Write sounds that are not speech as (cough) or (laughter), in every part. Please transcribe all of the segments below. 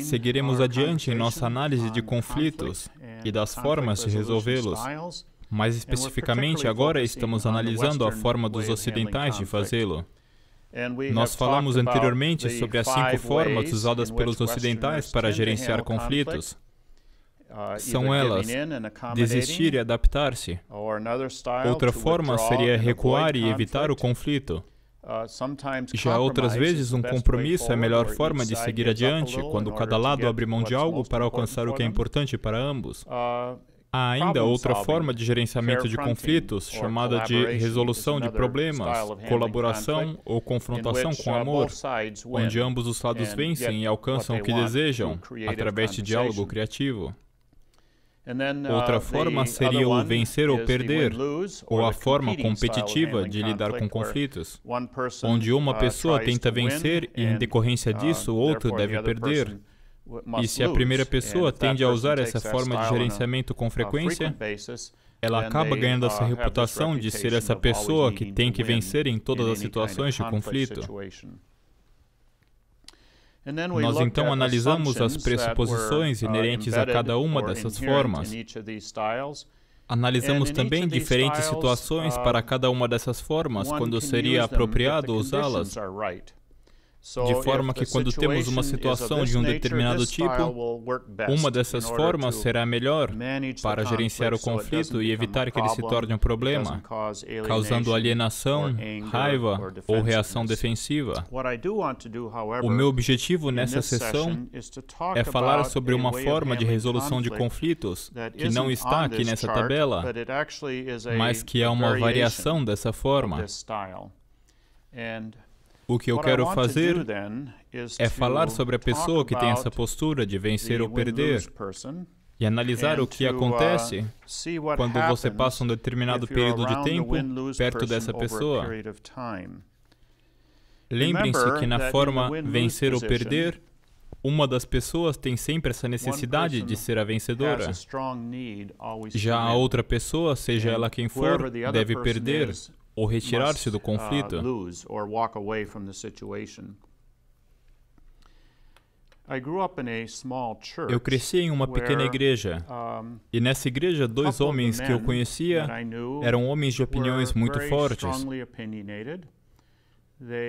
Seguiremos adiante em nossa análise de conflitos e das formas de resolvê-los. Mais especificamente, agora estamos analisando a forma dos ocidentais de fazê-lo. Nós falamos anteriormente sobre as cinco formas usadas pelos ocidentais para gerenciar conflitos. Uh, São elas desistir e adaptar-se. Outra forma seria recuar e evitar o conflito. Uh, já outras vezes, um compromisso é a melhor forma de seguir adiante, quando cada lado abre mão de algo para alcançar o que é importante para ambos. Uh, há ainda outra forma de gerenciamento de conflitos, chamada de resolução de problemas, colaboração ou confrontação com uh, amor, onde ambos os lados vencem e alcançam o que desejam, através de diálogo criativo. Uh, outra forma seria o vencer ou perder, ou a forma competitiva de lidar com conflitos, onde uma uh, pessoa tenta vencer e, em decorrência uh, disso, outra deve perder. E se a primeira pessoa tende a usar essa forma de gerenciamento com frequência, ela acaba ganhando essa reputação de ser essa pessoa que tem que vencer em todas as situações de conflito. Nós então analisamos as pressuposições uh, inerentes a uh, cada uma dessas formas. Analisamos também diferentes situações para cada uma dessas formas, quando seria apropriado usá-las. De forma que, quando temos uma situação de um determinado tipo, uma dessas formas será melhor para gerenciar o conflito e evitar que ele se torne um problema, causando alienação, raiva ou reação defensiva. O meu objetivo nessa sessão é falar sobre uma forma de resolução de conflitos que não está aqui nessa tabela, mas que é uma variação dessa forma. O que eu quero fazer é falar sobre a pessoa que tem essa postura de vencer ou perder e analisar o que uh, acontece quando você passa um determinado período de tempo perto dessa pessoa. Lembrem-se que na forma vencer ou perder, uma das pessoas tem sempre essa necessidade de ser a vencedora. Já a outra pessoa, seja ela quem for, deve perder ou retirar-se do uh, conflito. Eu cresci em uma pequena igreja, e nessa igreja, dois homens que eu conhecia eram homens de opiniões muito fortes.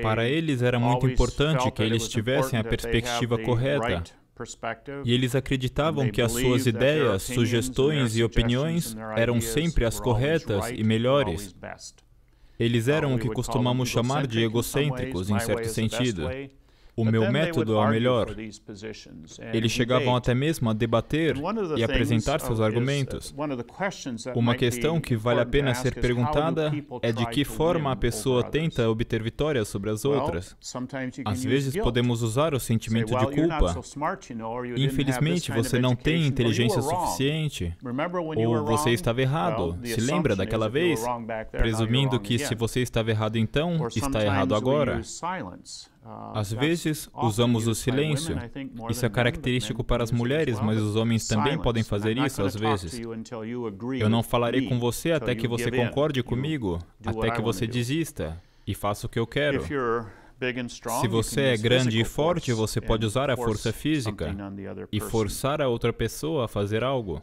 Para eles era muito importante que eles tivessem a perspectiva correta. E eles acreditavam que as suas ideias, sugestões e opiniões eram sempre as corretas e melhores. Eles eram o então, que costumamos chamar de egocêntricos, em certo sentido o meu método é o melhor. Eles chegavam até mesmo a debater e apresentar seus uh, argumentos. Uma questão que vale a pena ser perguntada é de que forma a pessoa tenta obter vitórias sobre as outras. Às vezes podemos usar o sentimento de culpa. Infelizmente, você não tem inteligência suficiente, ou você estava errado. Se lembra daquela vez? Presumindo que se você estava errado então, está errado agora. Ah, às vezes, usamos o silêncio. Isso é característico para as mulheres, mas os homens também podem fazer isso às vezes. Eu não falarei com você até que você concorde comigo, até que você desista e faça o que eu quero. Se você é grande e forte, você pode usar a força física e forçar a outra pessoa a fazer algo.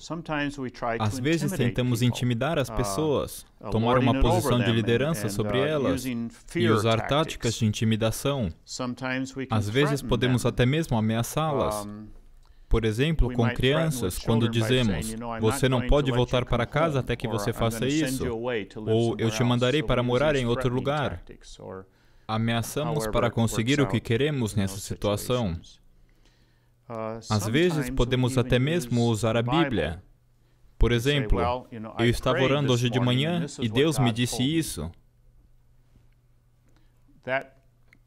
Às vezes tentamos intimidar as uh, pessoas, uh, tomar uma posição de liderança sobre uh, elas e usar táticas de intimidação. Às vezes podemos até mesmo ameaçá-las. Por exemplo, com crianças, quando dizemos, você não pode voltar para casa até que você faça isso, ou eu te mandarei para morar em outro lugar ameaçamos para conseguir o que queremos nessa situação. Uh, Às vezes, podemos até mesmo usar a Bíblia. Por exemplo, eu estava orando hoje de manhã e Deus me disse isso.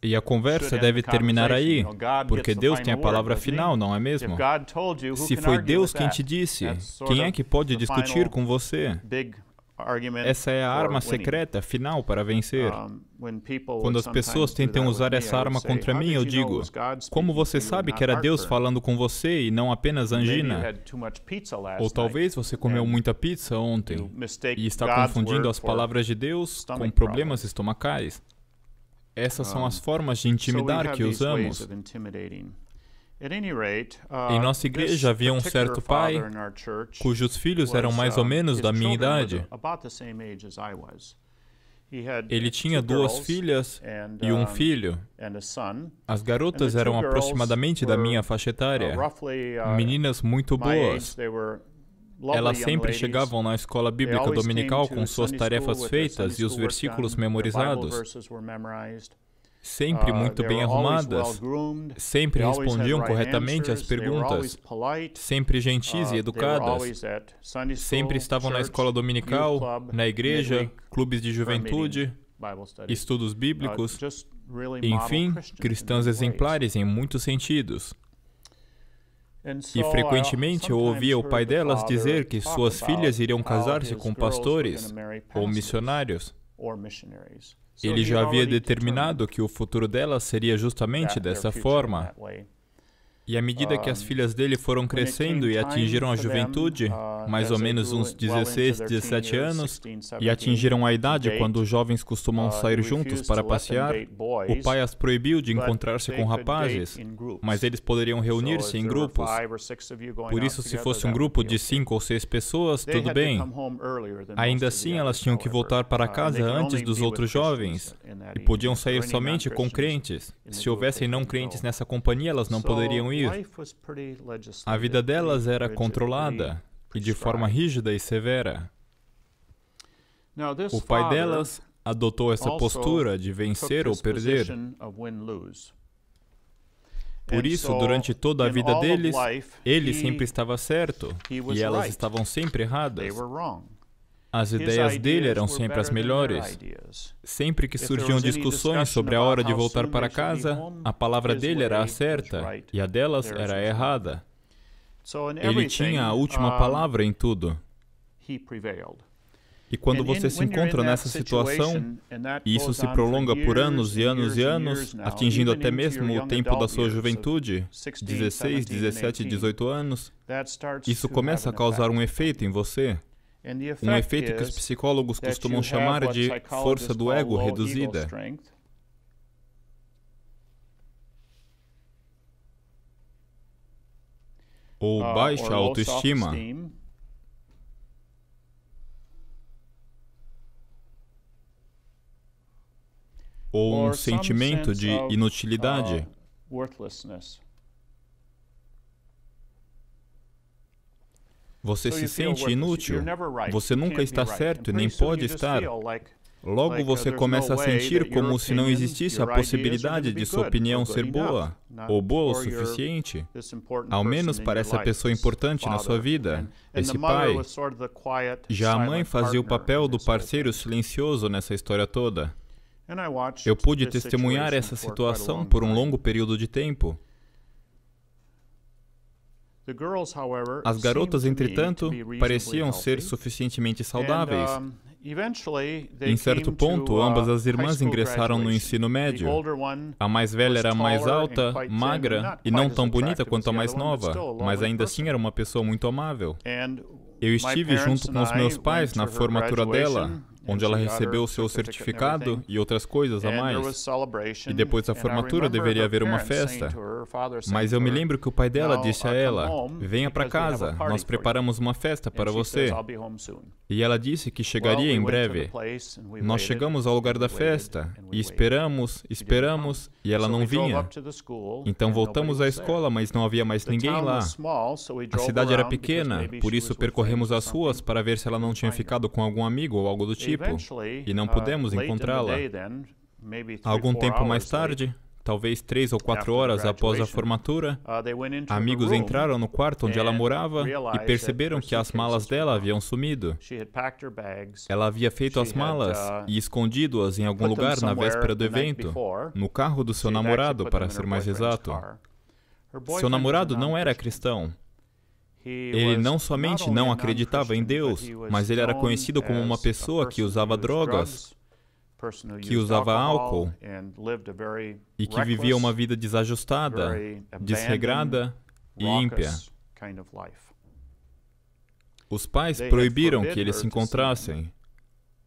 E a conversa deve terminar aí, porque Deus tem a palavra final, não é mesmo? Se foi Deus quem te disse, quem é que pode discutir com você? Essa é a arma secreta final para vencer. Quando as pessoas tentam usar essa arma contra mim, eu digo: Como você sabe que era Deus falando com você e não apenas angina? Ou talvez você comeu muita pizza ontem e está confundindo as palavras de Deus com problemas estomacais. Essas são as formas de intimidar que usamos. Em uh, nossa igreja havia um certo pai cujos filhos eram uh, mais ou menos da minha idade. Ele tinha duas filhas e um filho. As garotas eram aproximadamente da minha uh, faixa etária, meninas muito boas. Elas sempre chegavam na escola bíblica dominical com suas tarefas feitas e os versículos memorizados sempre uh, muito bem arrumadas, sempre respondiam corretamente às perguntas, sempre gentis e uh, educadas, sempre estavam na escola dominical, na igreja, clubes de juventude, estudos bíblicos, uh, enfim, cristãs exemplares em muitos sentidos. E frequentemente eu ouvia o pai delas dizer que suas filhas iriam casar-se com pastores ou missionários. Ele já havia determinado que o futuro dela seria justamente dessa forma. E à medida que as filhas dele foram crescendo e atingiram a juventude, uh, mais ou menos uns 16, 17 anos, e atingiram a idade quando os jovens costumam uh, sair juntos para passear, o pai as proibiu de encontrar-se com rapazes, mas eles poderiam reunir-se em grupos. Por isso, se fosse um grupo de cinco ou seis pessoas, tudo bem. Ainda assim, elas tinham que voltar para uh, casa antes dos outros jovens e podiam sair somente com crentes. Se houvessem não crentes nessa companhia, elas não poderiam ir. A vida delas era controlada e de forma rígida e severa. O pai delas adotou essa postura de vencer ou perder. Por isso, durante toda a vida deles, ele sempre estava certo e elas estavam sempre erradas. As ideias dele eram sempre as melhores. Sempre que surgiam discussões sobre a hora de voltar para casa, a palavra dele era a certa e a delas era a errada. Ele tinha a última palavra em tudo. E quando você se encontra nessa situação, e isso se prolonga por anos e anos e anos, atingindo até mesmo o tempo da sua juventude, 16, 17, 18 anos, isso começa a causar um efeito em você. Um efeito que os psicólogos costumam chamar de força do ego reduzida. Ou uh, baixa autoestima. Ou um sentimento de inutilidade. Uh, Você se sente inútil, você nunca está certo e nem pode estar. Logo uh, você começa a sentir como se não existisse a possibilidade de sua opinião ser boa, ou boa o suficiente, ao menos para essa pessoa importante na sua vida, esse pai. Já a mãe fazia o papel do parceiro silencioso nessa história toda. Eu pude testemunhar essa situação por um longo período de tempo. As garotas, entretanto, pareciam ser suficientemente saudáveis. Em certo ponto, uh, ambas as irmãs ingressaram no ensino médio. A mais velha era mais alta, magra e não tão bonita quanto a mais nova, mas ainda assim era uma pessoa muito amável. Eu estive junto com os meus pais na formatura dela onde ela recebeu seu certificado e outras coisas a mais. E depois da formatura deveria haver uma festa. Mas eu me lembro que o pai dela disse a uh, ela: Venha para casa, nós preparamos uma festa para você. E ela disse que chegaria em breve. Nós chegamos ao lugar da festa e esperamos, esperamos, e ela não vinha. Então voltamos à escola, mas não havia mais ninguém lá. A cidade era pequena, por isso percorremos as ruas para ver se ela não tinha ficado com algum amigo ou algo do tipo tipo e não uh, pudemos encontrá-la. Algum tempo mais tarde, talvez três ou quatro horas após a formatura, uh, amigos entraram no quarto onde ela morava e perceberam que as malas dela haviam sumido. Ela havia feito as uh, malas e escondido-as em algum lugar na véspera do evento, no carro do seu namorado, para ser mais exato. Seu namorado não era cristão, ele não somente não acreditava em Deus, mas ele era conhecido como uma pessoa que usava drogas, que usava álcool e que vivia uma vida desajustada, desregrada e ímpia. Os pais proibiram que eles se encontrassem,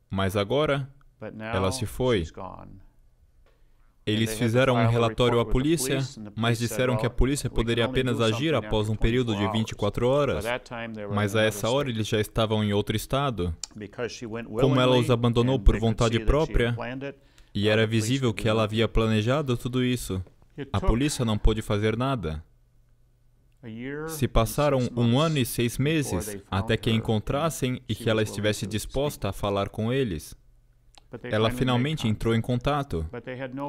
mas agora ela se foi. Eles fizeram um relatório à polícia, mas disseram que a polícia poderia apenas agir após um período de 24 horas. Mas a essa hora eles já estavam em outro estado. Como ela os abandonou por vontade própria, e era visível que ela havia planejado tudo isso, a polícia não pôde fazer nada. Se passaram um ano e seis meses até que a encontrassem e que ela estivesse disposta a falar com eles. Ela finalmente entrou em contato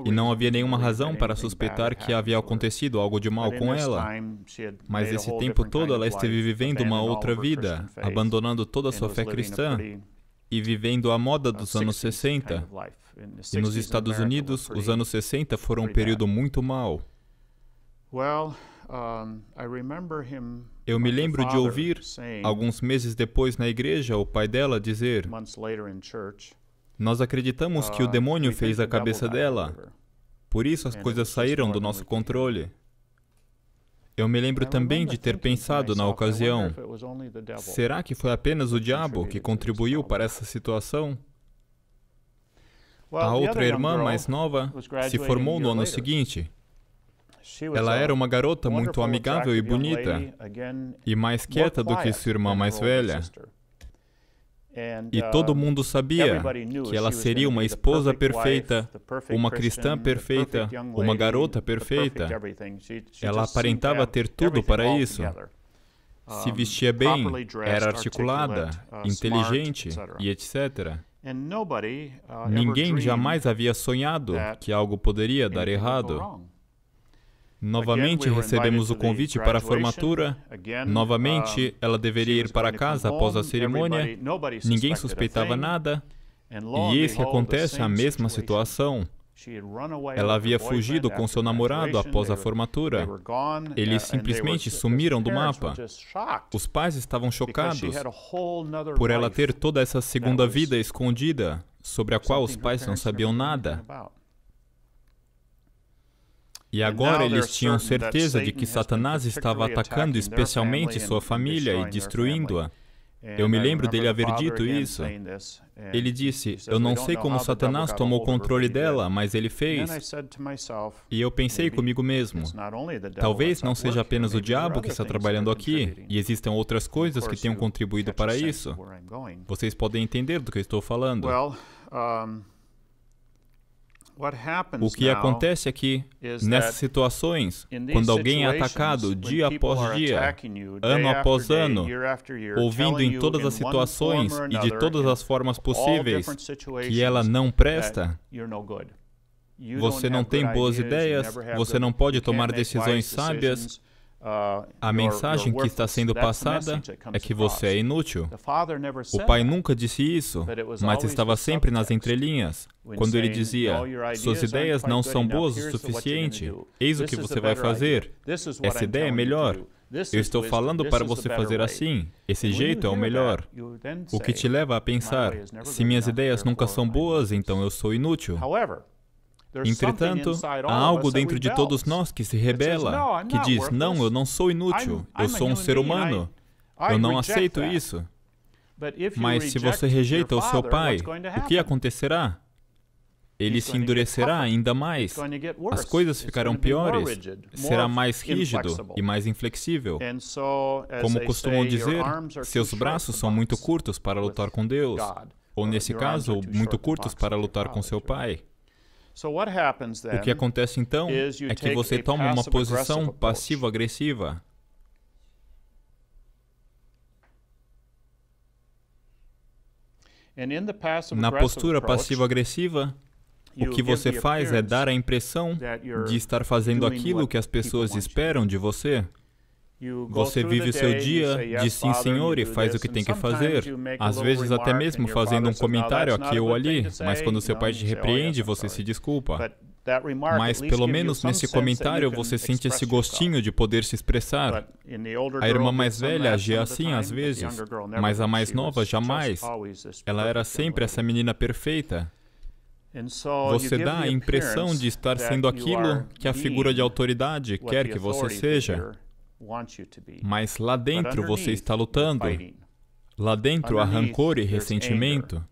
e não havia nenhuma razão para suspeitar que havia acontecido algo de mal com ela. Mas esse tempo todo ela esteve vivendo uma outra vida, abandonando toda a sua fé cristã e vivendo a moda dos anos 60. E nos Estados Unidos, os anos 60 foram um período muito mau. Eu me lembro de ouvir, alguns meses depois na igreja, o pai dela dizer, nós acreditamos que o ah, demônio fez a cabeça dela. Por isso as é, coisas saíram do nosso controle. Eu me lembro é, também é de ter pensado na ocasião: será que foi apenas o diabo que contribuiu para essa situação? A outra irmã mais nova se formou no ano seguinte. Ela era uma garota muito amigável e bonita, e mais quieta do que sua irmã mais velha. E todo mundo sabia que ela seria uma esposa perfeita, uma cristã perfeita, uma garota perfeita. Ela aparentava ter tudo para isso. Se vestia bem, era articulada, uh, inteligente e etc. Uh, Ninguém jamais havia sonhado que algo poderia dar errado. Novamente recebemos o convite para a formatura. Novamente ela deveria ir para casa após a cerimônia. Ninguém suspeitava nada. E eis que acontece a mesma situação. Ela havia fugido com seu namorado após a formatura. Eles simplesmente sumiram do mapa. Os pais estavam chocados por ela ter toda essa segunda vida escondida, sobre a qual os pais não sabiam nada. E agora eles tinham certeza de que Satanás estava atacando especialmente sua família e destruindo-a. Eu me lembro dele haver dito isso. Ele disse: Eu não sei como Satanás tomou controle dela, mas ele fez. E eu pensei comigo mesmo: talvez não seja apenas o diabo que está trabalhando aqui, e existam outras coisas que tenham contribuído para isso. Vocês podem entender do que eu estou falando. O que acontece aqui, nessas situações, quando alguém é atacado dia após dia, ano após ano, ouvindo em todas as situações e de todas as formas possíveis que ela não presta, você não tem boas ideias, você não pode tomar decisões sábias, Uh, a mensagem que está sendo passada é que você é inútil. O pai nunca disse isso, mas estava sempre nas entrelinhas, quando ele dizia: Suas ideias não são boas o suficiente, eis o que você vai fazer, essa ideia é melhor. Eu estou falando para você fazer assim, esse jeito é o melhor. O que te leva a pensar: se minhas ideias nunca são boas, então eu sou inútil. Entretanto, há algo dentro de todos nós que se rebela, que diz: Não, eu não sou inútil, eu sou um ser humano, eu não aceito isso. Mas se você rejeita o seu pai, o que acontecerá? Ele se endurecerá ainda mais, as coisas ficarão piores, será mais rígido e mais inflexível. Como costumam dizer, seus braços são muito curtos para lutar com Deus, ou nesse caso, muito curtos para lutar com seu pai. O que acontece então é que você toma uma posição passivo-agressiva. Na postura passivo-agressiva, o que você faz é dar a impressão de estar fazendo aquilo que as pessoas esperam de você. Você vive o seu dia, diz sim, Senhor, e faz o que tem que fazer. Às vezes, até mesmo fazendo um comentário aqui ou ali, mas quando seu pai te oh, repreende, você se desculpa. Mas pelo menos nesse comentário você sente esse gostinho de poder se expressar. A irmã mais velha agia é assim às vezes, mas a mais nova jamais. Ela era sempre essa menina perfeita. Você dá a impressão de estar sendo aquilo que a figura de autoridade quer que você seja. Mas lá dentro você está lutando. Lá dentro há rancor e ressentimento.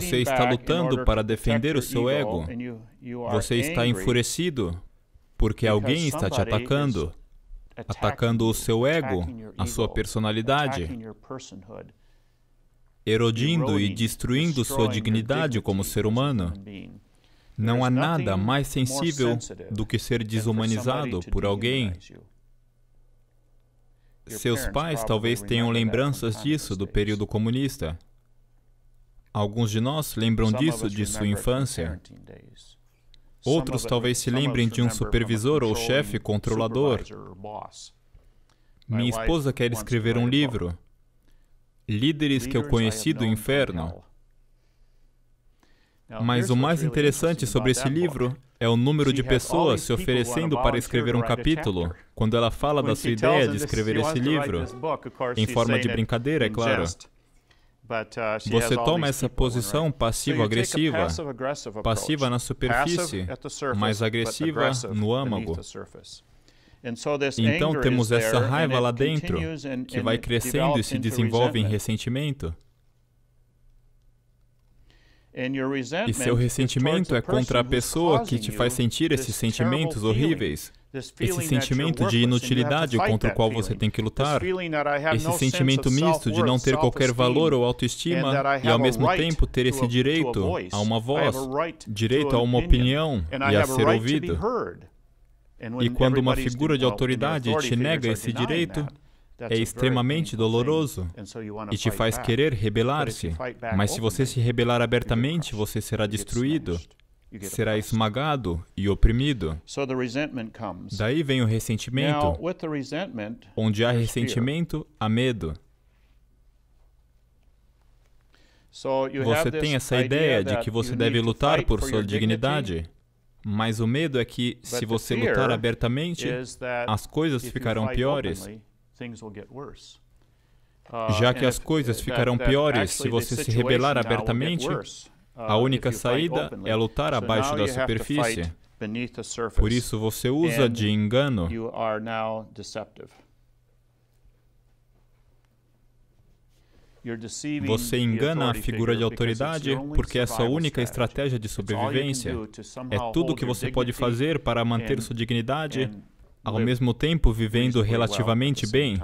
Você está lutando para defender o seu ego. Você está enfurecido porque alguém está te atacando, atacando o seu ego, a sua personalidade, erodindo e destruindo sua dignidade como ser humano. Não há nada mais sensível do que ser desumanizado por alguém. Seus pais talvez tenham lembranças disso do período comunista. Alguns de nós lembram disso de sua infância. Outros talvez se lembrem de um supervisor ou chefe controlador. Minha esposa quer escrever um livro, Líderes que eu conheci do Inferno. É, mas o mais interessante assim, sobre esse livro é o número de pessoas se oferecendo para escrever um capítulo. Quando ela fala da sua ideia de escrever esse livro, em forma de brincadeira, é claro. Uh, Você toma essa posição passivo-agressiva, passiva na superfície, mas agressiva no âmago. Então temos essa raiva lá dentro, que vai crescendo e se desenvolve em ressentimento. E seu ressentimento é contra a pessoa que te faz sentir esses sentimentos horríveis, esse sentimento de inutilidade contra o qual você tem que lutar, esse sentimento misto de não ter qualquer valor ou autoestima e, ao mesmo tempo, ter esse direito a uma voz, direito a uma opinião e a ser ouvido. E quando uma figura de autoridade te nega esse direito, é extremamente doloroso e te faz querer rebelar-se. Mas se você se rebelar abertamente, você será destruído, será esmagado e oprimido. Daí vem o ressentimento. Onde há ressentimento, há medo. Você tem essa ideia de que você deve lutar por sua dignidade, mas o medo é que, se você lutar abertamente, as coisas ficarão piores. Uh, Já que as coisas ficarão piores se você se rebelar abertamente, uh, a única saída é lutar abaixo da superfície. Por isso você usa de engano. Você engana a figura de autoridade porque essa é única estratégia de sobrevivência é tudo o que você pode fazer para manter sua dignidade ao mesmo tempo vivendo relativamente bem.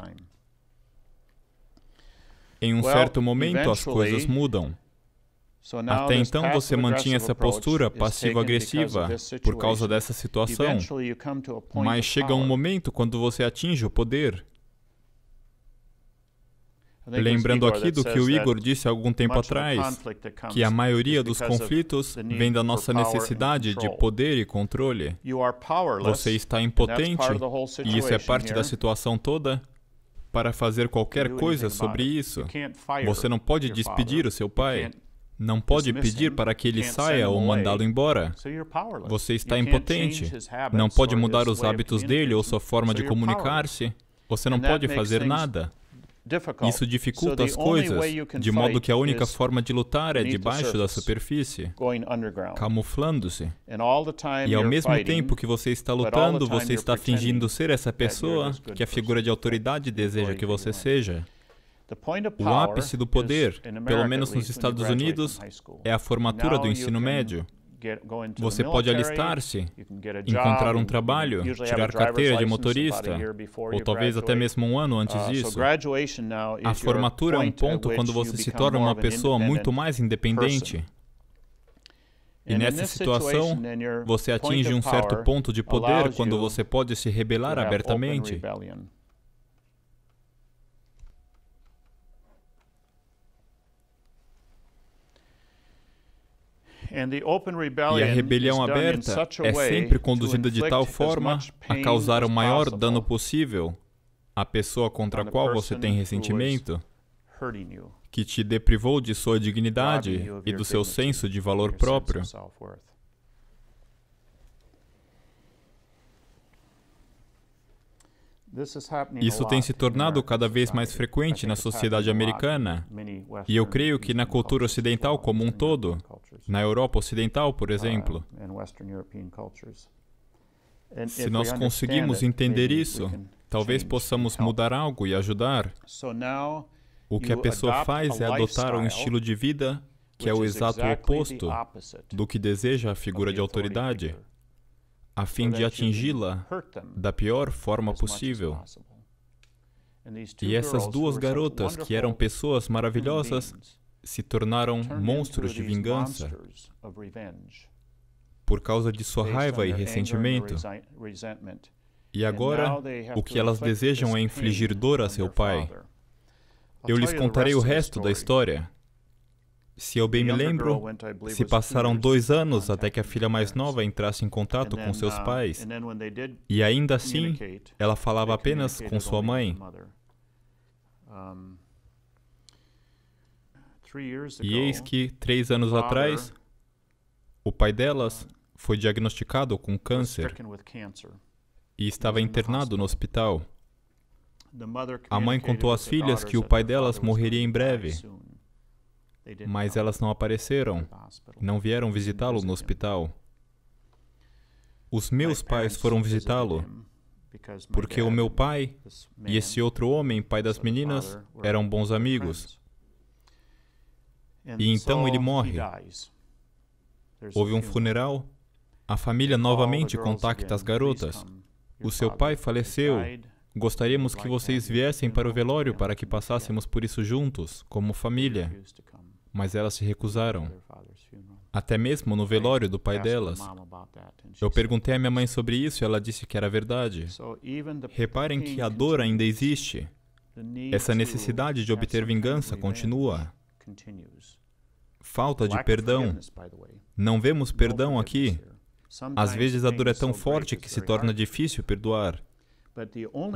Em um certo momento, as coisas mudam. Até então, você mantinha essa postura passivo-agressiva por causa dessa situação. Mas chega um momento quando você atinge o poder Lembrando aqui do que o Igor disse algum tempo atrás, que a maioria dos conflitos vem da nossa necessidade de poder e controle. Você está impotente, e isso é parte da situação toda, para fazer qualquer coisa sobre isso. Você não pode despedir o seu pai. Não pode pedir para que ele saia ou mandá-lo embora. Você está impotente. Não pode mudar os hábitos dele ou sua forma de comunicar-se. Você não pode fazer nada. Isso dificulta as coisas, de modo que a única forma de lutar é debaixo da superfície, camuflando-se. E ao mesmo tempo que você está lutando, você está fingindo ser essa pessoa que a figura de autoridade deseja que você seja. O ápice do poder, pelo menos nos Estados Unidos, é a formatura do ensino médio. Você pode alistar-se, encontrar um trabalho, tirar carteira de motorista, ou talvez até mesmo um ano antes uh, disso. A formatura é um ponto quando você se torna uma pessoa muito mais independente. E nessa situação, você atinge um certo ponto de poder quando você pode se rebelar abertamente. E a rebelião aberta é sempre conduzida de tal forma a causar o maior dano possível à pessoa contra a qual você tem ressentimento, que te deprivou de sua dignidade e do seu senso de valor próprio. Isso tem se tornado cada vez mais frequente na sociedade americana, e eu creio que na cultura ocidental como um todo, na Europa Ocidental, por uh, exemplo. Se nós conseguimos entender isso, talvez possamos mudar algo e ajudar. O que a pessoa faz é adotar um estilo de vida que é o exato oposto do que deseja a figura de autoridade a fim de atingi-la da pior forma possível. E essas duas garotas, que eram pessoas maravilhosas, se tornaram monstros de vingança por causa de sua raiva e ressentimento. E agora, o que elas desejam é infligir dor a seu pai. Eu lhes contarei o resto da história. Se eu bem me lembro, se passaram dois anos até que a filha mais nova entrasse em contato com seus uh, pais, e ainda assim, ela falava apenas com sua mãe. E eis que, três anos atrás, o pai delas foi diagnosticado com câncer e estava internado no hospital. A mãe contou às filhas que o pai delas morreria em breve mas elas não apareceram, não vieram visitá-lo no hospital. Os meus pais foram visitá-lo porque o meu pai e esse outro homem, pai das meninas, eram bons amigos. E então ele morre. Houve um funeral. A família novamente contacta as garotas. O seu pai faleceu. Gostaríamos que vocês viessem para o velório para que passássemos por isso juntos, como família mas elas se recusaram. Até mesmo no velório do pai delas. Eu perguntei à minha mãe sobre isso e ela disse que era verdade. Reparem que a dor ainda existe. Essa necessidade de obter vingança continua. Falta de perdão. Não vemos perdão aqui. Às vezes a dor é tão forte que se torna difícil perdoar.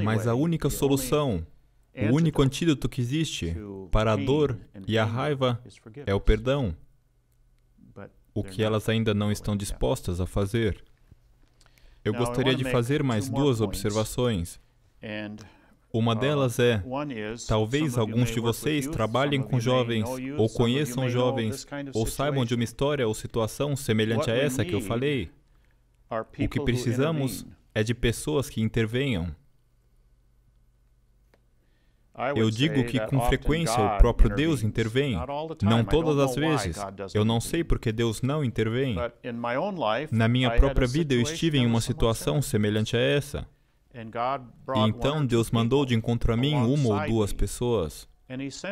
Mas a única solução o único antídoto que existe para a dor e a raiva é o perdão, o que elas ainda não estão dispostas a fazer. Eu gostaria de fazer mais duas observações. Uma uh, delas é: talvez alguns de vocês trabalhem com jovens, ou conheçam jovens, ou saibam de uma história ou situação semelhante a essa que eu falei. O que precisamos é de pessoas que intervenham. Eu digo que com frequência o próprio Deus intervém. Não todas as vezes. Eu não sei porque Deus não intervém. Na minha própria vida eu estive em uma situação semelhante a essa. E então Deus mandou de encontro a mim uma ou duas pessoas.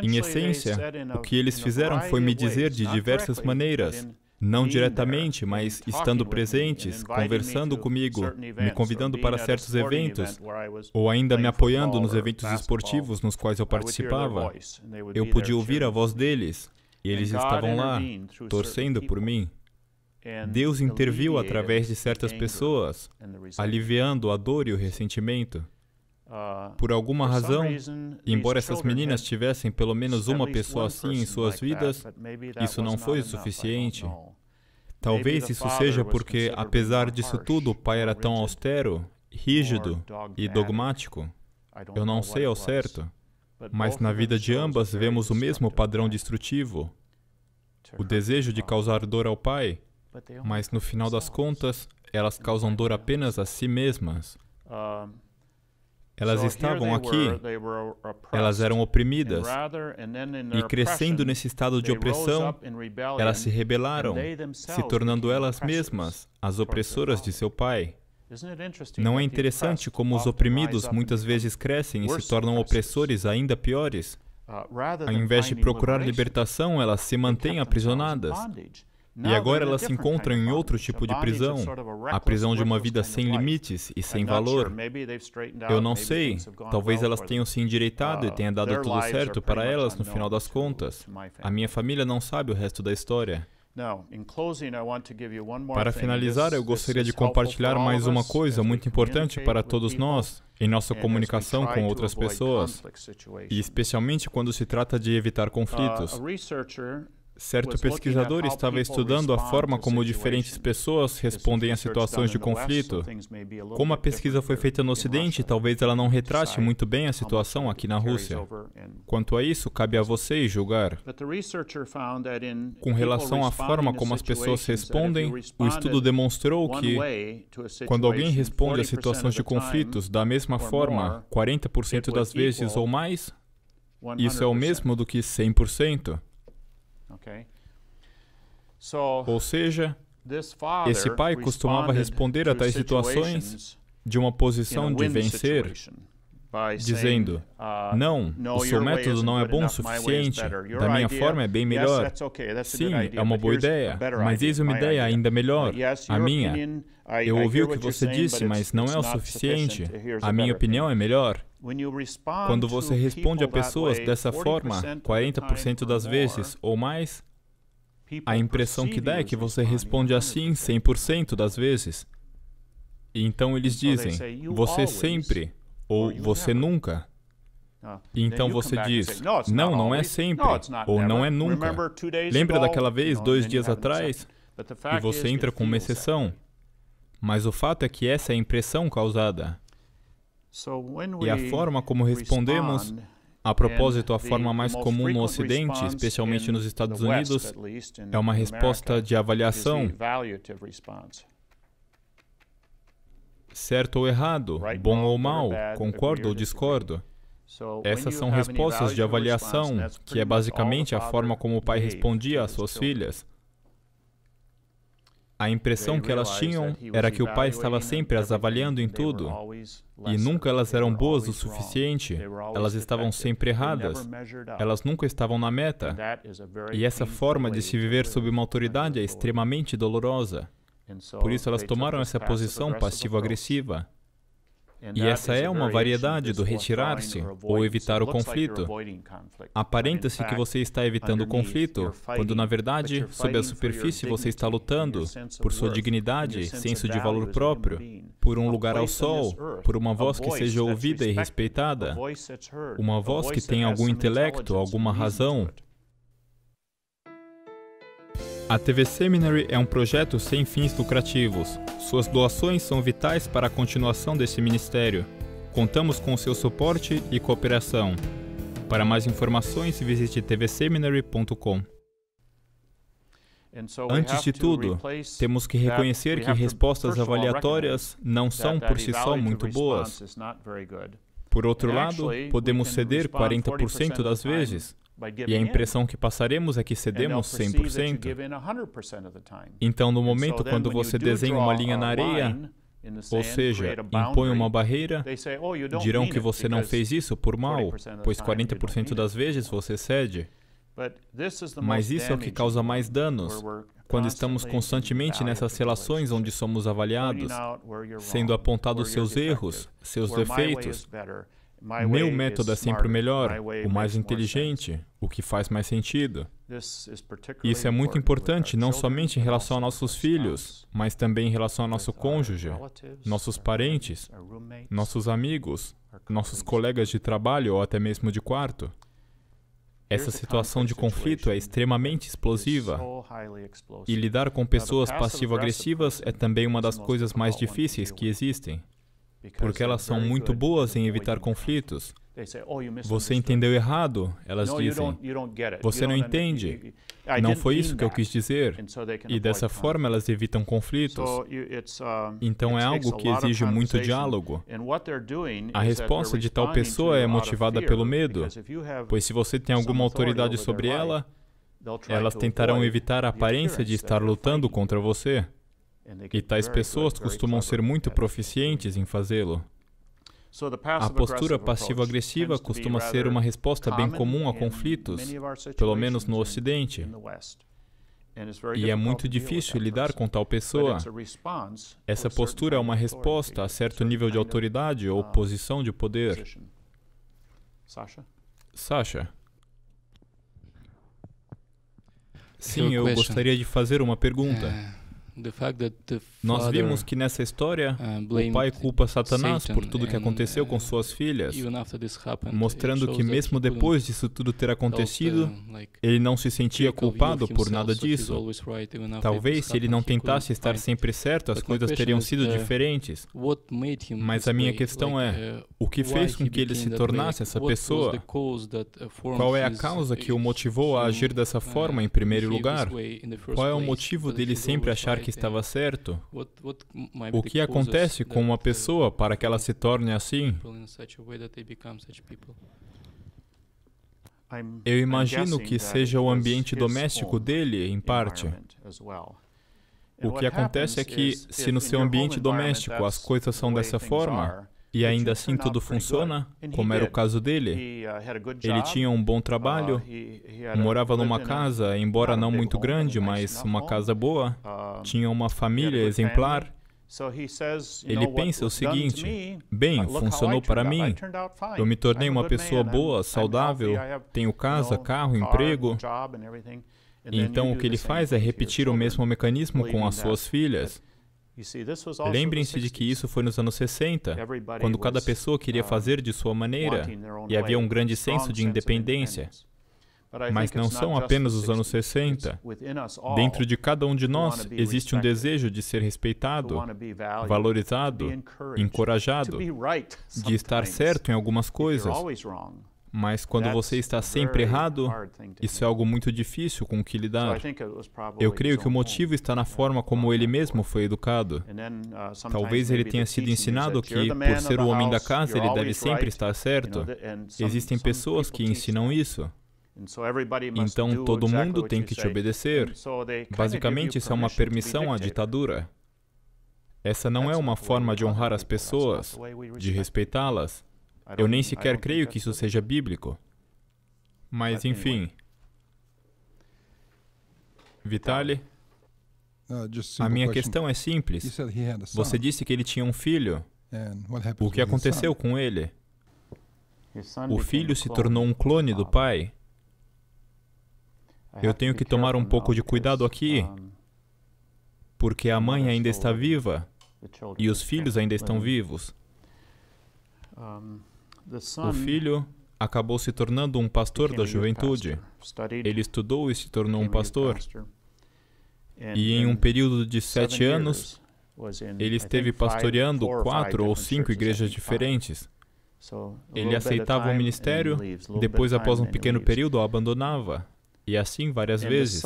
Em essência, o que eles fizeram foi me dizer de diversas maneiras, não diretamente, mas estando presentes, conversando comigo, me convidando para certos eventos, ou ainda me apoiando nos eventos esportivos nos quais eu participava, eu podia ouvir a voz deles, e eles estavam lá, torcendo por mim. Deus interviu através de certas pessoas, aliviando a dor e o ressentimento. Uh, Por alguma razão, embora essas meninas tivessem pelo menos uma pessoa assim em suas vidas, isso não foi o suficiente. Talvez isso seja porque, apesar disso tudo, o pai era tão austero, rígido e dogmático. Eu não sei ao certo, mas na vida de ambas vemos o mesmo padrão destrutivo: o desejo de causar dor ao pai, mas no final das contas, elas causam dor apenas a si mesmas. Elas estavam aqui, elas eram oprimidas, e crescendo nesse estado de opressão, elas se rebelaram, se tornando elas mesmas as opressoras de seu pai. Não é interessante como os oprimidos muitas vezes crescem e se tornam opressores ainda piores? Uh, Ao invés de procurar libertação, elas se mantêm aprisionadas. E agora é elas se encontram em outro tipo de prisão, a prisão de uma vida sem limites e sem valor. Eu não sei, talvez elas tenham se endireitado e uh, tenha dado tudo certo para elas no final das contas. A minha família não sabe o resto da história. Para finalizar, eu gostaria de compartilhar mais uma coisa muito importante para todos nós em nossa comunicação com outras pessoas, e especialmente quando se trata de evitar uh, conflitos. Certo pesquisador estava estudando a forma como diferentes pessoas respondem a situações de conflito. Como a pesquisa foi feita no Ocidente, talvez ela não retrate muito bem a situação aqui na Rússia. Quanto a isso, cabe a vocês julgar. Com relação à forma como as pessoas respondem, o estudo demonstrou que, quando alguém responde a situações de conflitos da mesma forma, 40% das vezes ou mais, isso é o mesmo do que 100%. Okay? So, Ou seja, esse pai costumava responder a tais situações de uma posição de vencer, dizendo: uh, Não, o seu método não é bom o suficiente, da minha forma é bem melhor. Sim, é uma boa ideia, mas eis uma ideia ainda melhor, a minha. Eu ouvi o que você disse, mas não é o suficiente. A minha opinião é melhor. Quando você responde a pessoas dessa forma, 40% das vezes ou mais, a impressão que dá é que você responde assim 100% das vezes. E então eles dizem, você sempre ou você nunca. Ah, e então você diz, não, não é sempre ou não é nunca. Lembra daquela vez, dois dias atrás? E você entra com uma exceção. Mas o fato é que essa é a impressão causada. E a forma como respondemos, a propósito, a forma mais comum no Ocidente, especialmente nos Estados Unidos, é uma resposta de avaliação. Certo ou errado, bom ou mal, concordo ou discordo. Essas são respostas de avaliação, que é basicamente a forma como o pai respondia às suas filhas. A impressão que elas tinham era que o pai estava sempre as avaliando em tudo, e nunca elas eram boas o suficiente, elas estavam sempre erradas, elas nunca estavam na meta. E essa forma de se viver sob uma autoridade é extremamente dolorosa. Por isso, elas tomaram essa posição passivo-agressiva. E essa é uma variedade do retirar-se ou evitar o conflito. Aparenta-se que você está evitando o conflito, quando na verdade, sob a superfície, você está lutando por sua dignidade, senso de valor próprio, por um lugar ao sol, por uma voz que seja ouvida e respeitada, uma voz que tenha algum intelecto, alguma razão, a TV Seminary é um projeto sem fins lucrativos. Suas doações são vitais para a continuação desse ministério. Contamos com seu suporte e cooperação. Para mais informações, visite tvseminary.com. Antes de tudo, temos que reconhecer que respostas avaliatórias não são por si só muito boas. Por outro lado, podemos ceder 40% das vezes, e a impressão que passaremos é que cedemos 100%. Então, no momento quando você desenha uma linha na areia, ou seja, impõe uma barreira, oh, dirão que você não fez isso por mal, pois 40% das vezes você cede. Mas isso é o que causa mais danos, quando estamos constantemente nessas relações onde somos avaliados, sendo apontados seus erros, seus defeitos. Meu método é sempre o melhor, o mais inteligente, o que faz mais sentido. Isso é muito importante, não somente em relação a nossos filhos, mas também em relação ao nosso cônjuge, nossos parentes, nossos amigos, nossos colegas de trabalho ou até mesmo de quarto. Essa situação de conflito é extremamente explosiva e lidar com pessoas passivo-agressivas é também uma das coisas mais difíceis que existem, porque elas são muito boas em evitar conflitos, Oh, você entendeu errado, elas dizem. Você não entende. Não foi isso que eu quis dizer. E dessa forma elas evitam conflitos. Uh, então é algo que exige muito diálogo. A resposta de tal pessoa é motivada pelo medo, pois se você tem alguma autoridade sobre ela, elas tentarão evitar a aparência de estar lutando contra você. E tais pessoas costumam ser muito proficientes em fazê-lo. A postura passivo-agressiva costuma ser uma resposta bem comum a conflitos, pelo menos no Ocidente. E é muito difícil lidar com tal pessoa. Essa postura é uma resposta a certo nível de autoridade ou uh, posição de poder. Sasha. Sim, eu gostaria de fazer uma pergunta. É. Nós vimos que nessa história uh, o pai culpa Satanás por tudo que aconteceu com suas filhas, mostrando que mesmo depois disso tudo ter uh, acontecido, ele não se sentia culpado por nada disso. Talvez se ele não tentasse estar sempre certo, as coisas teriam sido uh, diferentes. Mas a minha questão é, o que fez com que ele se tornasse essa pessoa? Qual é a causa que o motivou a agir dessa forma em primeiro lugar? Qual é o motivo dele sempre achar que estava certo? O que acontece com uma pessoa para que ela se torne assim? Eu imagino que seja o ambiente doméstico dele, em parte. O que acontece é que, se no seu ambiente doméstico as coisas são dessa forma, e ainda assim tudo funciona, como era o caso dele. Uh, ele tinha um bom uh, trabalho, morava numa casa, embora não muito grande, mas uma casa boa, tinha uma família exemplar. Ele pensa o seguinte: bem, uh, funcionou para mim. Eu me tornei uma pessoa boa, saudável, tenho casa, carro, emprego. Então o que ele faz é repetir o mesmo mecanismo com as suas filhas Lembrem-se de que isso foi nos anos 60, quando cada pessoa queria fazer de sua maneira e havia um grande senso de independência. Mas não são apenas os anos 60. Dentro de cada um de nós existe um desejo de ser respeitado, valorizado, encorajado, de estar certo em algumas coisas. Mas quando você está sempre errado, isso é algo muito difícil com o que lidar. Eu creio que o motivo está na forma como ele mesmo foi educado. Uh, Talvez ele tenha sido ensinado que, por ser o homem da casa, ele deve sempre estar certo. Existem pessoas que ensinam isso. Então todo mundo tem que te obedecer. Basicamente, isso é uma permissão à ditadura. Essa não é uma forma de honrar as pessoas, de respeitá-las. Eu nem sequer creio que isso seja bíblico. Mas, enfim. Vitali, a minha questão é simples. Você disse que ele tinha um filho. O que aconteceu com ele? O filho se tornou um clone do pai. Eu tenho que tomar um pouco de cuidado aqui, porque a mãe ainda está viva e os filhos ainda estão vivos. O filho acabou se tornando um pastor da juventude. Ele estudou e se tornou um pastor. E em um período de sete anos, ele esteve pastoreando quatro ou cinco igrejas diferentes. Ele aceitava o ministério, depois, após um pequeno período, o abandonava, e assim várias vezes.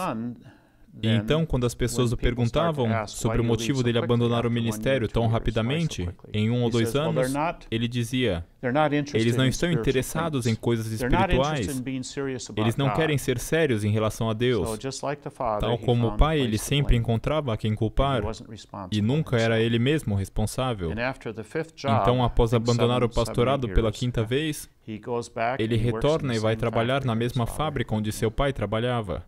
E é, né? então, quando as pessoas o perguntavam sobre o motivo dele abandonar o ministério tão rapidamente, em um ou dois anos, ele dizia: eles não estão interessados em coisas espirituais, eles não querem ser sérios em relação a Deus. Tal como o pai, ele sempre encontrava quem culpar e nunca era ele mesmo responsável. Então, após abandonar o pastorado pela quinta vez, ele retorna e vai trabalhar na mesma fábrica onde seu pai trabalhava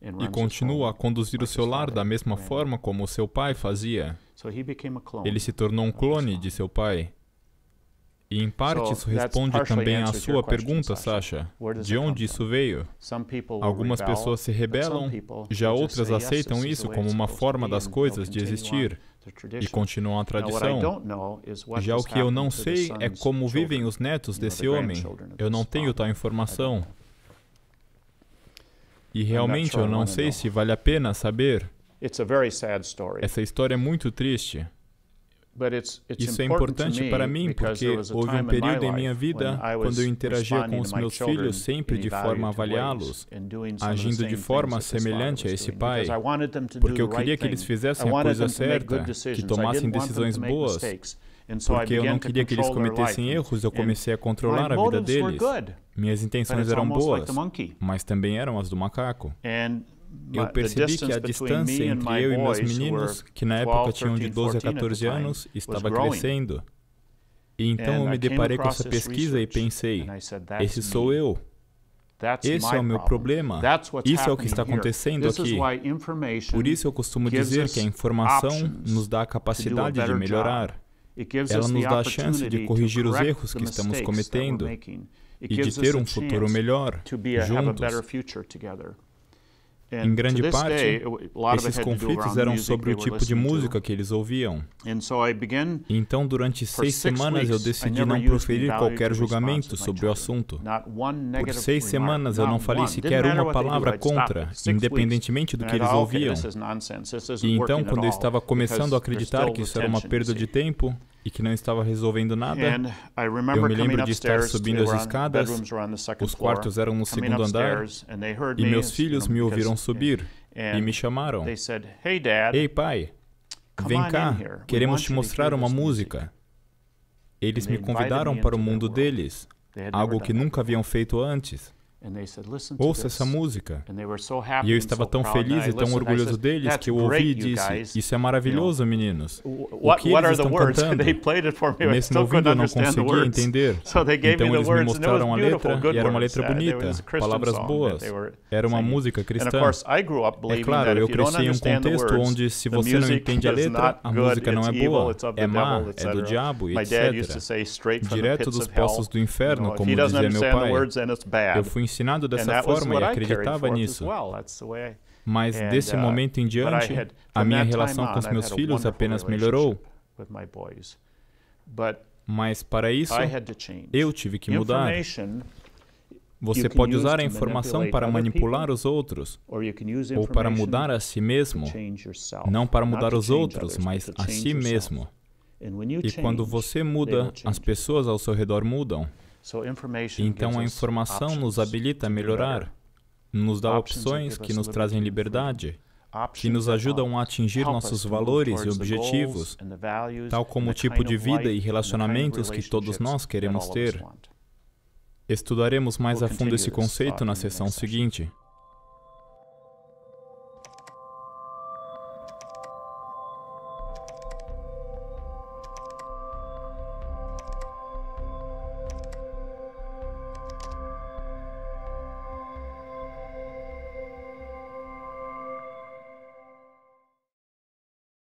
e continua a conduzir o seu lar da mesma forma como o seu pai fazia. Ele se tornou um clone de seu pai. E em parte isso responde também à sua pergunta, Sasha. De onde isso veio? Algumas pessoas se rebelam, já outras aceitam isso como uma forma das coisas de existir e continuam a tradição. Já o que eu não sei é como vivem os netos desse homem. Eu não tenho tal informação. E realmente eu não sei se vale a pena saber. Essa história é muito triste. Isso é importante para mim porque houve um período em minha vida quando eu interagia com os meus filhos sempre de forma a avaliá-los, agindo de forma semelhante a esse pai, porque eu queria que eles fizessem a coisa certa, que tomassem decisões boas. Porque eu não queria que eles cometessem erros, eu comecei a controlar a vida deles. Minhas intenções eram boas, mas também eram as do macaco. Eu percebi que a distância entre eu e meus meninos, que na época tinham de 12 a 14 anos, estava crescendo. E então eu me deparei com essa pesquisa e pensei: esse sou eu. Esse é o meu problema. Isso é o que está acontecendo aqui. Por isso eu costumo dizer que a informação nos dá a capacidade de melhorar. Ela nos dá a chance de corrigir os erros que estamos cometendo e de ter um futuro melhor juntos. Em grande parte, esses conflitos eram sobre o tipo de música que eles ouviam. Então, durante seis semanas, eu decidi não proferir qualquer julgamento sobre o assunto. Por seis semanas, eu não falei sequer uma palavra contra, independentemente do que eles ouviam. E então, quando eu estava começando a acreditar que isso era uma perda de tempo, e que não estava resolvendo nada. Eu me lembro de estar subindo as escadas, os quartos eram no segundo andar, e meus filhos me ouviram subir e me chamaram. Ei, pai, vem cá, queremos te mostrar uma música. Eles me convidaram para o mundo deles, algo que nunca haviam feito antes. Ouça essa música. E eu estava tão feliz e tão orgulhoso deles que eu ouvi e disse: Isso é maravilhoso, meninos. O que eles estão (laughs) cantando? Nesse novinho eu não conseguia entender. (laughs) Então eles me mostraram a letra e era uma letra bonita, palavras boas. Era uma música cristã. É claro, eu cresci em um contexto onde, se você não entende a letra, a música não é boa, é má, é do diabo, etc. Direto dos poços do inferno, como dizia meu pai. Eu fui ensinado dessa forma e acreditava nisso. Mas desse uh, momento em diante, a minha relação com os meus filhos apenas melhorou. Mas para isso, eu tive que mudar. Você pode usar a informação para manipular os outros, ou para mudar a si mesmo, não para mudar os outros, mas a si mesmo. E quando você muda, as pessoas ao seu redor mudam. Então a informação nos habilita a melhorar, nos dá opções que nos trazem liberdade, que nos ajudam a atingir nossos valores e objetivos, tal como o tipo de vida e relacionamentos que todos nós queremos ter. Estudaremos mais a fundo esse conceito na sessão seguinte.